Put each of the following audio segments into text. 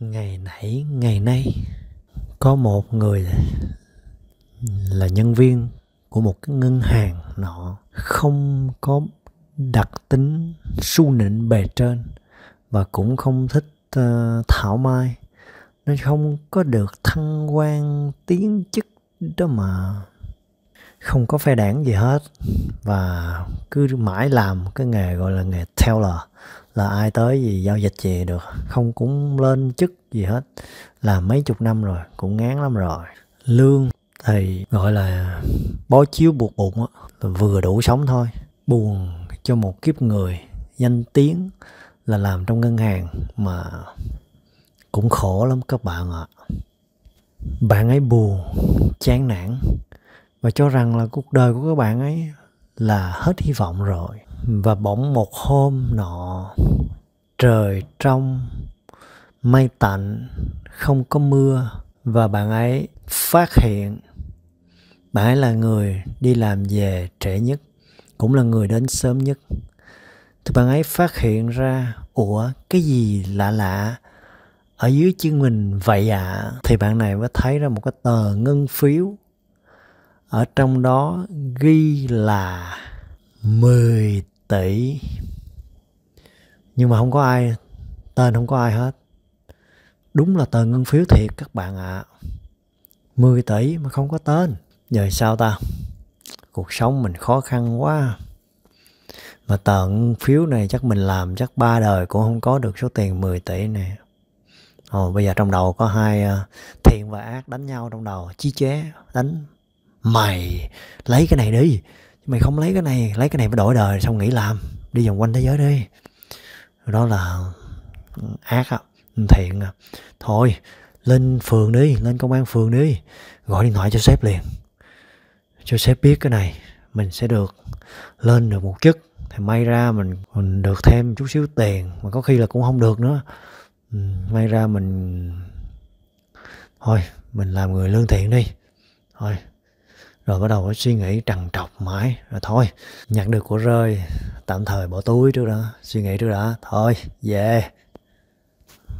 ngày nãy ngày nay có một người là nhân viên của một cái ngân hàng nọ không có đặc tính su nịnh bề trên và cũng không thích uh, thảo mai nó không có được thăng quan tiến chức đó mà không có phe đảng gì hết và cứ mãi làm cái nghề gọi là nghề teller là ai tới gì giao dịch gì được không cũng lên chức gì hết là mấy chục năm rồi cũng ngán lắm rồi lương thì gọi là bó chiếu buộc bụng á là vừa đủ sống thôi buồn cho một kiếp người danh tiếng là làm trong ngân hàng mà cũng khổ lắm các bạn ạ bạn ấy buồn chán nản và cho rằng là cuộc đời của các bạn ấy là hết hy vọng rồi và bỗng một hôm nọ trời trong mây tạnh không có mưa và bạn ấy phát hiện bạn ấy là người đi làm về trễ nhất cũng là người đến sớm nhất thì bạn ấy phát hiện ra ủa cái gì lạ lạ ở dưới chân mình vậy ạ à? thì bạn này mới thấy ra một cái tờ ngân phiếu ở trong đó ghi là 10 tỷ nhưng mà không có ai tên không có ai hết đúng là tờ ngân phiếu thiệt các bạn ạ à. 10 tỷ mà không có tên giờ sao ta cuộc sống mình khó khăn quá mà tờ ngân phiếu này chắc mình làm chắc ba đời cũng không có được số tiền 10 tỷ này Ồ, bây giờ trong đầu có hai à, thiện và ác đánh nhau trong đầu chi chế đánh mày lấy cái này đi mày không lấy cái này lấy cái này mới đổi đời xong nghỉ làm đi vòng quanh thế giới đi đó là ừ, ác á thiện à. thôi lên phường đi lên công an phường đi gọi điện thoại cho sếp liền cho sếp biết cái này mình sẽ được lên được một chức thì may ra mình, mình được thêm chút xíu tiền mà có khi là cũng không được nữa ừ, may ra mình thôi mình làm người lương thiện đi thôi rồi bắt đầu suy nghĩ trằn trọc mãi rồi thôi nhặt được của rơi tạm thời bỏ túi trước đó suy nghĩ trước đã thôi về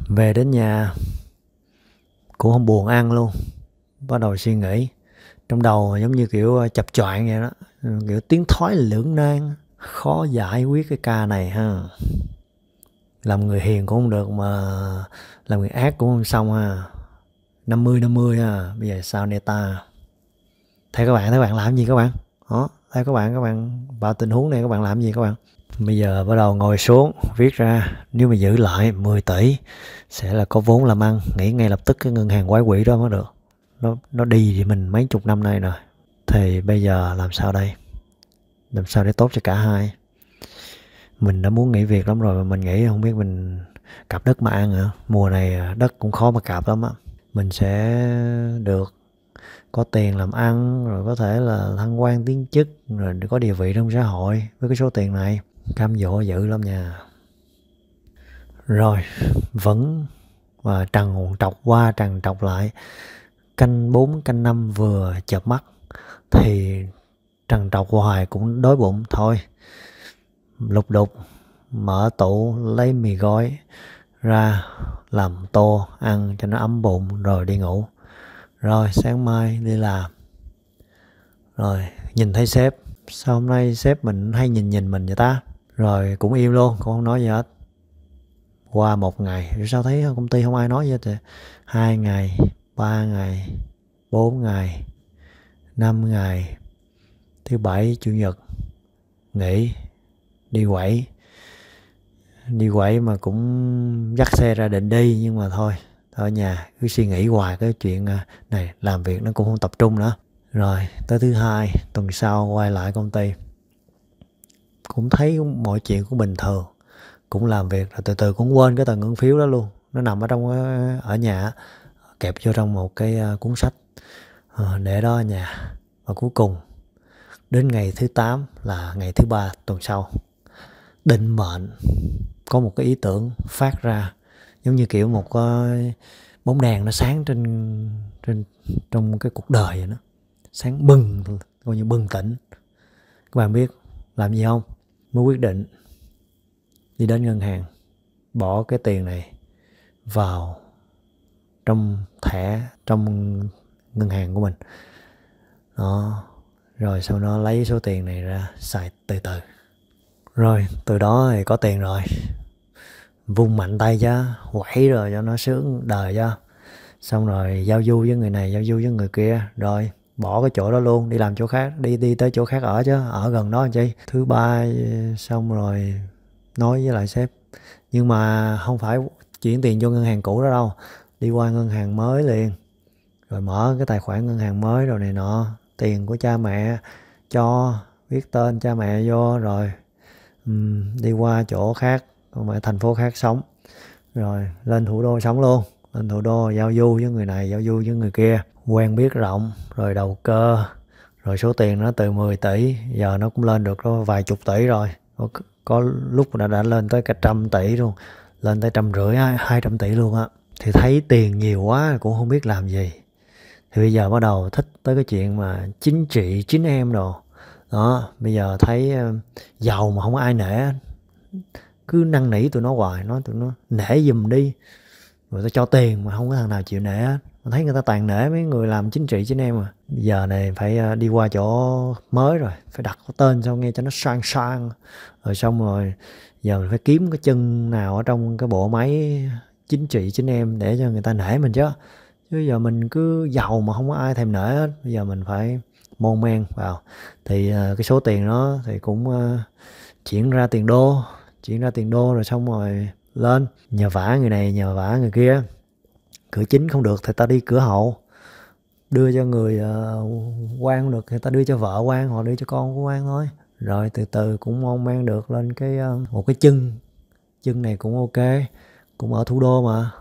về đến nhà cũng không buồn ăn luôn bắt đầu suy nghĩ trong đầu giống như kiểu ờ, chập choạng vậy đó kiểu tiếng thói lưỡng nan khó giải quyết cái ca này ha làm người hiền cũng không được mà làm người ác cũng không xong ha 50 50 ha bây giờ sao nè ta thầy các bạn các bạn làm gì các bạn đó thầy các bạn các bạn vào tình huống này các bạn làm gì các bạn bây giờ bắt đầu ngồi xuống viết ra nếu mà giữ lại 10 tỷ sẽ là có vốn làm ăn nghĩ ngay lập tức cái ngân hàng quái quỷ đó mới được nó nó đi thì mình mấy chục năm nay rồi thì bây giờ làm sao đây làm sao để tốt cho cả hai mình đã muốn nghỉ việc lắm rồi mà mình nghĩ không biết mình cặp đất mà ăn nữa mùa này à, đất cũng khó mà cặp lắm á mình sẽ được có tiền làm ăn rồi có thể là thăng quan tiến chức rồi có địa vị trong xã hội với cái số tiền này cam dỗ dữ lắm nha rồi vẫn và trần trọc qua trần trọc lại canh 4, canh 5 vừa chợp mắt thì trần trọc hoài cũng đói bụng thôi lục đục mở tủ lấy mì gói ra làm tô ăn cho nó ấm bụng rồi đi ngủ rồi sáng mai đi làm rồi nhìn thấy sếp sao hôm nay sếp mình hay nhìn nhìn mình vậy ta rồi cũng im luôn cũng không nói gì hết qua một ngày rồi sao thấy công ty không ai nói gì hết rồi hai ngày ba ngày bốn ngày năm ngày thứ bảy chủ nhật nghỉ đi quẩy đi quẩy mà cũng dắt xe ra định đi nhưng mà thôi ở nhà cứ suy nghĩ hoài cái chuyện à, này làm việc nó cũng không tập trung nữa rồi tới thứ hai tuần sau quay lại công ty cũng thấy mọi chuyện cũng bình thường cũng làm việc rồi từ từ cũng quên cái tờ ngân phiếu đó luôn nó nằm ở trong ờ, ở nhà kẹp vô trong một cái ờ, cuốn sách ờ, để đó ở nhà và cuối cùng đến ngày thứ 8 là ngày thứ ba tuần sau định mệnh có một cái ý tưởng phát ra giống như kiểu một cái ờ, bóng đèn nó sáng trên trên trong cái cuộc đời vậy đó sáng bừng coi như bừng tỉnh các bạn biết làm gì không mới quyết định đi đến ngân hàng bỏ cái tiền này vào trong thẻ trong ngân hàng của mình đó rồi sau đó lấy số tiền này ra xài từ từ rồi từ đó thì có tiền rồi vung mạnh tay cho quẩy rồi cho nó sướng đời cho xong rồi giao du với người này giao du với người kia rồi bỏ cái chỗ đó luôn đi làm chỗ khác đi đi tới chỗ khác ở chứ ở gần đó làm chi thứ ba xong rồi nói với lại sếp nhưng mà không phải chuyển tiền vô ngân hàng cũ đó đâu đi qua ngân hàng mới liền rồi mở cái tài khoản ngân hàng mới rồi này nọ tiền của cha mẹ cho viết tên cha mẹ vô rồi um, đi qua chỗ khác ở thành phố khác sống rồi lên thủ đô sống luôn lên thủ đô giao du với người này giao du với người kia quen biết rộng rồi đầu cơ rồi số tiền nó từ 10 tỷ giờ nó cũng lên được có vài chục tỷ rồi có, có lúc đã đã lên tới cả trăm tỷ luôn lên tới trăm rưỡi hai trăm tỷ luôn á thì thấy tiền nhiều quá cũng không biết làm gì thì bây giờ bắt đầu thích tới cái chuyện mà chính trị chính em đồ đó bây giờ thấy ờ, giàu mà không ai nể cứ năn nỉ tụi nó hoài nó tụi nó nể giùm đi rồi tao cho tiền mà không có thằng nào chịu nể á thấy người ta tàn nể mấy người làm chính trị trên em à giờ này phải à, đi qua chỗ mới rồi phải đặt cái tên sao nghe cho nó sang sang rồi xong rồi giờ mình phải kiếm cái chân nào ở trong cái bộ máy chính trị trên em để cho người ta nể mình chứ chứ giờ mình cứ giàu mà không có ai thèm nể hết bây giờ mình phải mon men vào thì à, cái số tiền đó thì cũng à, chuyển ra tiền đô chuyển ra tiền đô rồi xong rồi lên nhờ vả người này nhờ vả người kia cửa chính không được thì ta đi cửa hậu đưa cho người uh, quan được thì ta đưa cho vợ quan họ đưa cho con của quan thôi rồi từ từ cũng mong mang được lên cái uh, một cái chân chân này cũng ok cũng ở thủ đô mà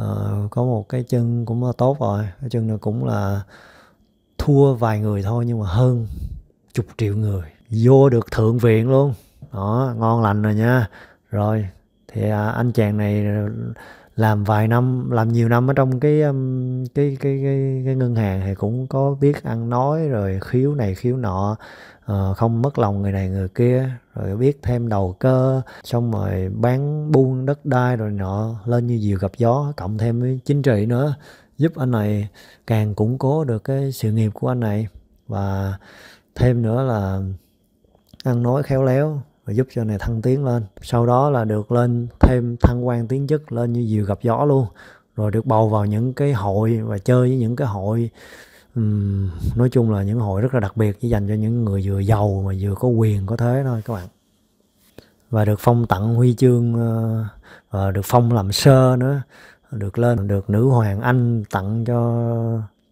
uh, có một cái chân cũng tốt rồi cái chân này cũng là thua vài người thôi nhưng mà hơn chục triệu người vô được thượng viện luôn đó ngon lành rồi nha rồi thì à, anh chàng này làm vài năm làm nhiều năm ở trong cái cái cái cái, cái ngân hàng thì cũng có biết ăn nói rồi khiếu này khiếu nọ à, không mất lòng người này người kia rồi biết thêm đầu cơ xong rồi bán buôn đất đai rồi nọ lên như diều gặp gió cộng thêm với chính trị nữa giúp anh này càng củng cố được cái sự nghiệp của anh này và thêm nữa là ăn nói khéo léo và giúp cho này thăng tiến lên sau đó là được lên thêm thăng quan tiến chức lên như diều gặp gió luôn rồi được bầu vào những cái hội và chơi với những cái hội um, nói chung là những hội rất là đặc biệt chỉ dành cho những người vừa giàu mà vừa có quyền có thế thôi các bạn và được phong tặng huy chương ờ, và được phong làm sơ nữa được lên được nữ hoàng anh tặng cho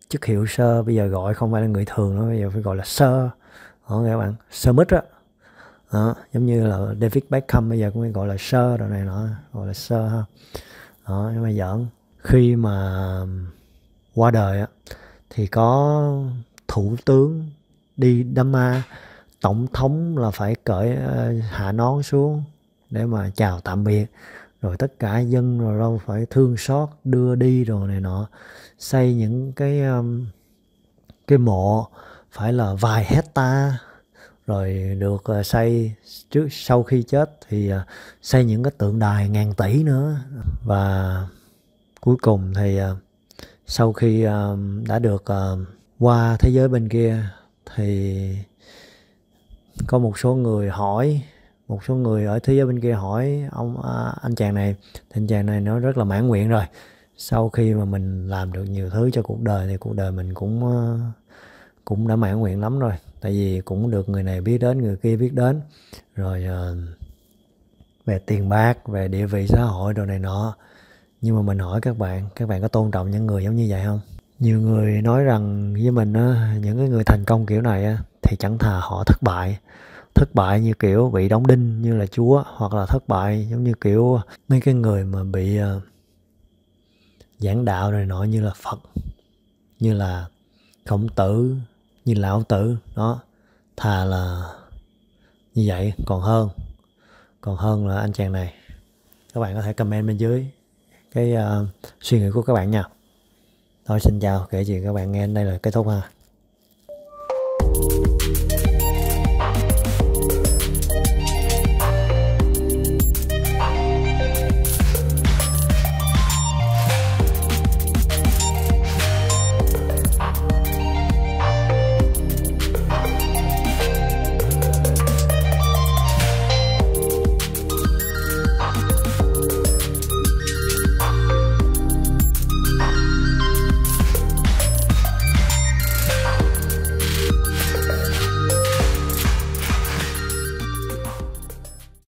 chức hiệu sơ bây giờ gọi không phải là người thường nữa bây giờ phải gọi là sơ ờ, các bạn sơ mít á đó giống như là David Beckham bây giờ cũng gọi là sơ rồi này nọ gọi là sơ ha đó nhưng mà giỡn khi mà um, qua đời á thì có thủ tướng đi đâm ma tổng thống là phải cởi ờ, hạ nón xuống để mà chào tạm biệt rồi tất cả dân rồi đâu phải thương xót đưa đi rồi này nọ xây những cái um, cái mộ phải là vài hecta rồi được ờ, xây trước sau khi chết thì ờ, xây những cái tượng đài ngàn tỷ nữa và cuối cùng thì ờ, sau khi đã được qua thế giới bên kia thì có một số người hỏi một số người ở thế giới bên kia hỏi ông à, anh chàng này thì anh chàng này nó rất là mãn nguyện rồi sau khi mà mình làm được nhiều thứ cho cuộc đời thì cuộc đời mình cũng cũng đã mãn nguyện lắm rồi tại vì cũng được người này biết đến người kia biết đến rồi uh, về tiền bạc về địa vị xã hội đồ này nọ nhưng mà mình hỏi các bạn các bạn có tôn trọng những người giống như vậy không nhiều người nói rằng với mình á, những cái người thành công kiểu này á, thì chẳng thà họ thất bại thất bại như kiểu bị đóng đinh như là chúa hoặc là thất bại giống như kiểu mấy cái người mà bị uh, giảng đạo này nọ như là phật như là khổng tử như lão tử đó thà là như vậy còn hơn còn hơn là anh chàng này các bạn có thể comment bên dưới cái uh, suy nghĩ của các bạn nha thôi xin chào kể chuyện các bạn nghe đây là kết thúc ha